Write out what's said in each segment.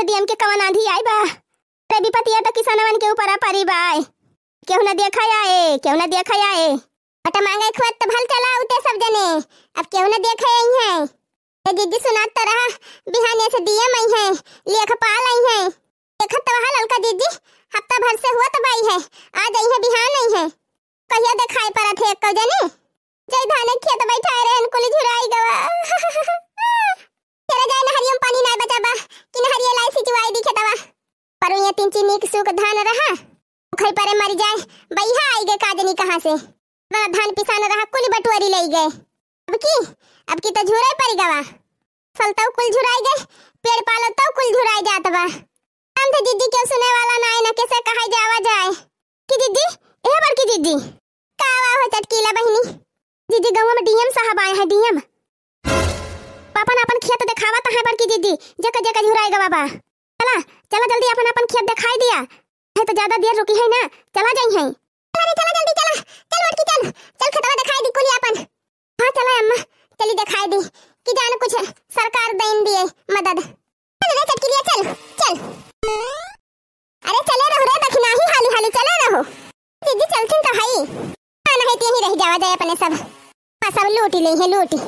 से डीएम के कवन आंधी आई बा रे पतिया तो किसानवन के ऊपर आ परी बाई केहू ना देखा आए केहू ना देखा आए अटा मांगे खुआ तो भल चला उते सब जने अब केहू ना देखा आई है ए दीदी सुनात तो रहा बिहाने से डीएम आई है लेख पाल आई है देखत तो हाल हल्का दीदी हफ्ता भर से हुआ तो भाई है आ आई है बिहान आई है कहिया दिखाई पड़ा थे एक जने जय धाने खेत बैठा रहन कुल झुराई गवा तेरे गाय नहरियम पानी नाय बचाबा कि नहरिया लाई सी सिचवाई दिखे तवा पर ये तीन चीनी के सुख धान रहा खई परे मर जाए बैहा आई गए काजनी कहां से वह धान पिसान रहा कुल बटुअरी लई गए अब की अब की तो झुराई पड़ी गवा फसल तो कुल झुराई गए पेड़ पालो कुल झुराई जात बा हम थे दीदी क्यों सुने वाला ना है ना कैसे कहा जावा जाए कि दीदी ए बार की दीदी कावा हो चटकीला बहिनी दीदी गांव में डीएम साहब आए हैं डीएम अपन अपन खेत दिखावत है बड़की दीदी जक जक झुराएगा बाबा चला चला जल्दी अपन अपन खेत दिखाई दिया है तो ज्यादा देर रुकी है ना चला जाई है अरे चला जल्दी चला चल बड़की चल चल खतवा दिखाई दी कुली अपन हां चला अम्मा चली दिखाई दी कि जान कुछ सरकार दे देन दिए मदद चल रे चटकिलिया चल चल अरे चले रहो रे दखना ही हाली हाली चले रहो दीदी चलथिन तो हई आना है तीन ही रह जावा जाए अपने सब हाँ, सब लूटी ले है लूटी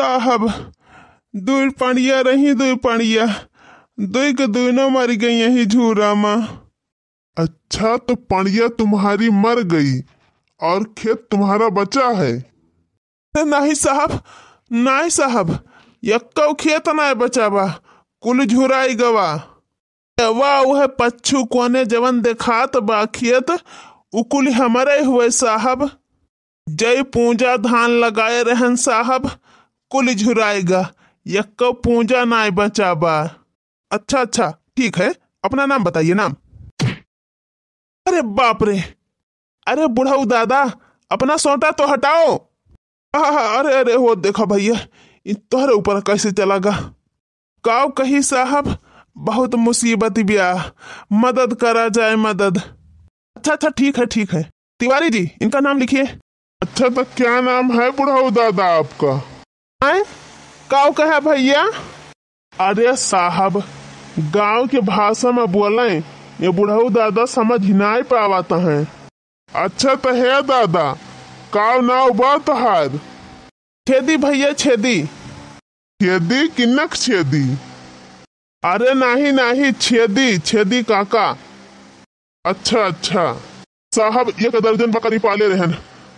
साहब दुई पांडिया रही दुई पांडिया दुई के दुई ना मर गई यही झूरा माँ अच्छा तो पांडिया तुम्हारी मर गई और खेत तुम्हारा बचा है नहीं साहब नहीं साहब यक्का खेत ना बा कुल झुराई गवा वाह वह पच्छू कोने जवन देखा बा खेत उकुल हमारे हुए साहब जय पूजा धान लगाए रहन साहब कुल झुराएगा यक्क पूंजा नाय बचाबा अच्छा अच्छा ठीक है अपना नाम बताइए नाम अरे बाप रे अरे बुढ़ाऊ दादा अपना सोटा तो हटाओ अरे अरे वो देखो भैया तोहरे ऊपर कैसे चलागा काव कही साहब बहुत मुसीबत ब्याह मदद करा जाए मदद अच्छा अच्छा ठीक है ठीक है तिवारी जी इनका नाम लिखिए अच्छा तो क्या नाम है बुढ़ाऊ दादा आपका काउ कहे भैया अरे साहब गांव के भाषा में बोले ये बुढ़ऊ दादा समझ ना पावत है अच्छा तो है दादा काउ नाव बात हार छेदी भैया छेदी छेदी किन्नक छेदी अरे नहीं नहीं छेदी छेदी काका अच्छा अच्छा साहब एक दर्जन बकरी पाले रहन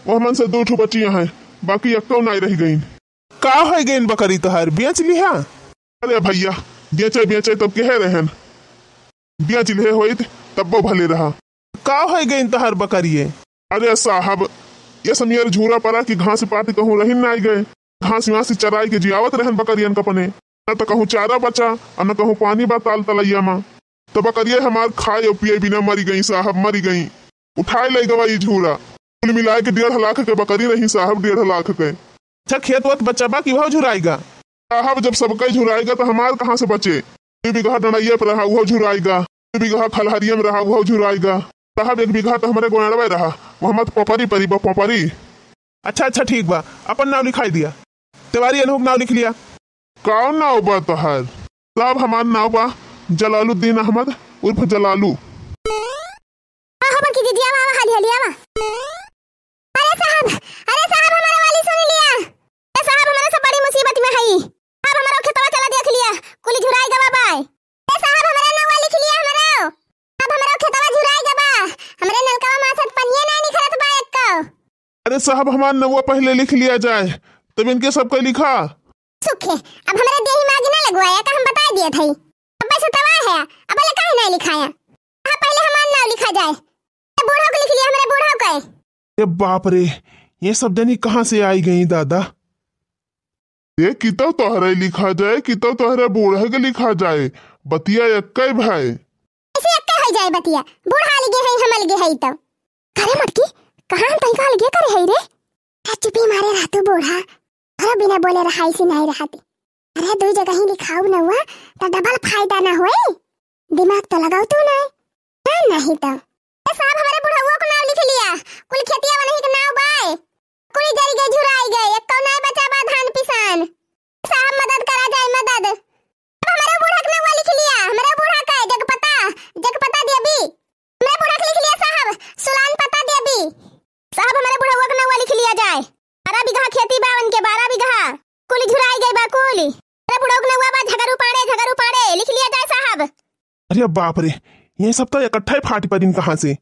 वो मन से दो ठो बचिया हैं बाकी तो नहीं रह गई का गए इन बकरी तोहर बेच लिहा अरे भैया बेचे बेचे तब तो कहे रहन बेच लिहे तो तब वो भले रहा का गए गेन तोहर बकरी अरे साहब ये समियर झूरा पड़ा की घास पात कहूँ रहिन ना गए घास यहाँ से चराई के जियावत रहन बकरियन कपने न तो कहूँ चारा बचा और न कहूँ पानी बा ताल तलैया माँ तो बकरिये हमार खाए और पिए बिना मरी गई साहब मरी गई उठाए ले गवाई झूरा कुल मिलाए के डेढ़ लाख के बकरी रही साहब डेढ़ लाख के अच्छा खेत वत बच्चा बा कि वह झुराएगा साहब जब सबका झुराएगा तो हमार कहाँ से बचे दू बीघा डंडइया पर रहा वह झुराएगा दू बीघा खलहरिया में रहा वह झुराएगा साहब एक बीघा तो हमारे गोड़वा रहा वो मत पोपरी परी बा पोपरी अच्छा अच्छा ठीक बा अपन नाम लिखाई दिया तिवारी अनूप नाव लिख लिया कौन नाव बा तोहर साहब हमार नाव बा जलालुद्दीन अहमद उर्फ जलालू साहब हमार नवा पहले लिख लिया जाए तब इनके सबका लिखा सुख अब हमारा देही ना लगवाया का तो हम बता दिए थे अब बस तवा है अब लिखाया पहले नाम लिखा जाए ये बूढ़ा को लिख लिया बूढ़ा ये बाप रे ये सब जनी कहाँ से आई गई दादा ये किता तोहरा लिखा जाए किता तोहरा बूढ़ा के लिखा जाए बतिया एक्का भाई ऐसे एक्का हो जाए बतिया बूढ़ा लगे है हम लगे है तो करे मटकी कहां पैसा लगे करे है रे चुपी मारे रातो बूढ़ा अरे बिना बोले रहाई से नहीं रहती अरे दो जगह ही लिखाऊ न हुआ तो डबल फायदा ना होए दिमाग तो लगाओ तू ना हां नहीं तो ए साहब हमारे हुआ को नाम लिख लिया कुल खेतिया वाला के नाम बाए कुल जरी के झुराई गए एक तो नहीं बचा बा धान पिसान साहब मदद करा जाए या बाप रे ये सब तो इकट्ठा ही फाट पड़ी कहाँ से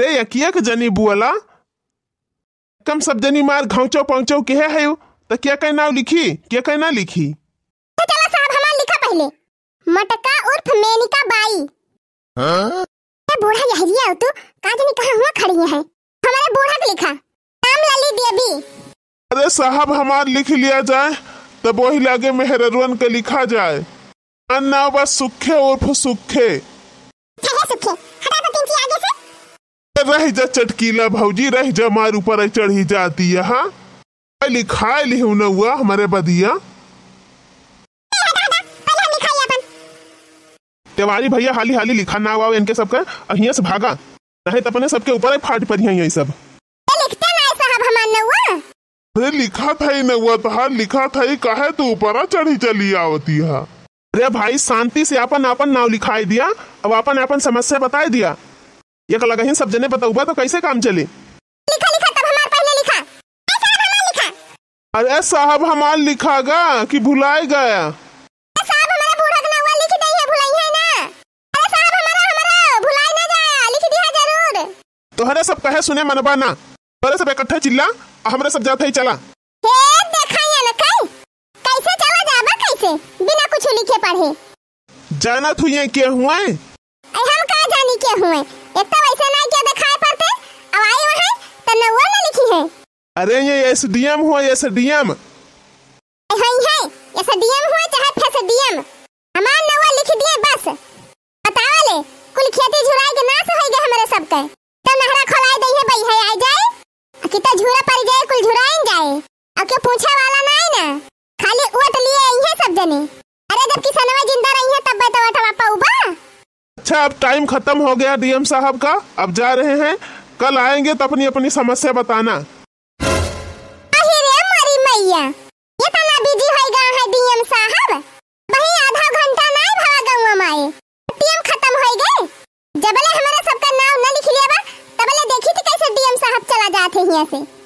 रे यकिया के जनी बुअला कम सब जनी मार घाउचो पहुंचो के है, हयो तो क्या कह नाव लिखी क्या कह ना लिखी तो चला साहब हमार लिखा पहले मटका उर्फ मेनिका बाई हां बूढ़ा जहरिया हो तू का जनी कहां हुआ खड़ी है हमारे बूढ़ा के लिखा नाम लली देवी अरे साहब हमार लिख लिया जाए तब तो वही लागे मेहररुन के लिखा जाए अन्ना वह सूखे और फसूखे रह जा चटकीला भौजी रह जा मार ऊपर चढ़ ही जाती है हाँ लिखा लिहू हुआ हमारे बदिया तिवारी भैया हाली हाली लिखा ना हुआ इनके सबका अहिया से भागा नहीं तो अपने सबके ऊपर फाट पर यही सब लिखा था ही हुआ तो हाँ लिखा था ही कहे तू ऊपर चढ़ी चली आती है अरे भाई शांति से अपन अपन नाव लिखाई दिया अब अपन अपन समस्या बताई दिया ये कल कहीं सब जने बता हुआ तो कैसे काम चले लिखा लिखा तब हमार पहले लिखा लिखा अरे साहब हमार लिखा गा कि भुलाए गया तोहरे सब कहे सुने मनबा ना तोहरे सब इकट्ठा चिल्ला हमरे सब जाते ही चला हे देखा या ना कई कैसे चला जाबा कैसे बिना कुछ लिखे पढ़े जाना तू ये के हुआ है हम का जानी के हुए इतना वैसे ना के दिखाई तो पड़ते अब आई वहां तो नवा में लिखी है अरे ये एसडीएम हो एसडीएम हां है एसडीएम हो खत्म हो गया डीएम साहब का अब जा रहे हैं कल आएंगे तो अपनी अपनी समस्या बताना तो जबले हमारा सबका नाम लिख लिया बा तबले देखी थी कैसे डीएम साहब चला जाते हैं से